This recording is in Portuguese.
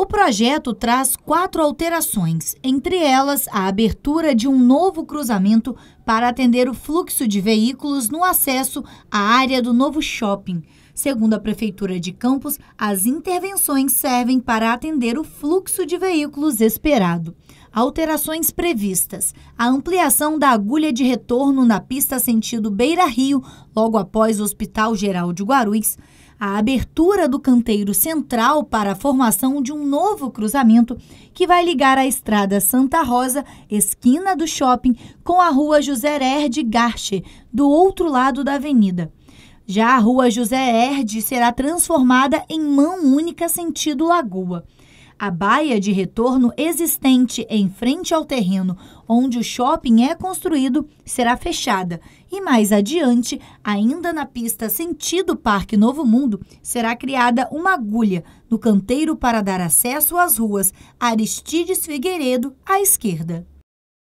O projeto traz quatro alterações, entre elas a abertura de um novo cruzamento para atender o fluxo de veículos no acesso à área do novo shopping. Segundo a Prefeitura de Campos, as intervenções servem para atender o fluxo de veículos esperado. Alterações previstas: a ampliação da agulha de retorno na pista sentido Beira Rio, logo após o Hospital Geral de Guarulhos a abertura do canteiro central para a formação de um novo cruzamento que vai ligar a Estrada Santa Rosa, esquina do shopping, com a Rua José Herde Garche, do outro lado da avenida. Já a Rua José Herde será transformada em mão única sentido Lagoa. A baia de retorno existente em frente ao terreno onde o shopping é construído será fechada e mais adiante, ainda na pista sentido Parque Novo Mundo, será criada uma agulha no canteiro para dar acesso às ruas Aristides Figueiredo à esquerda.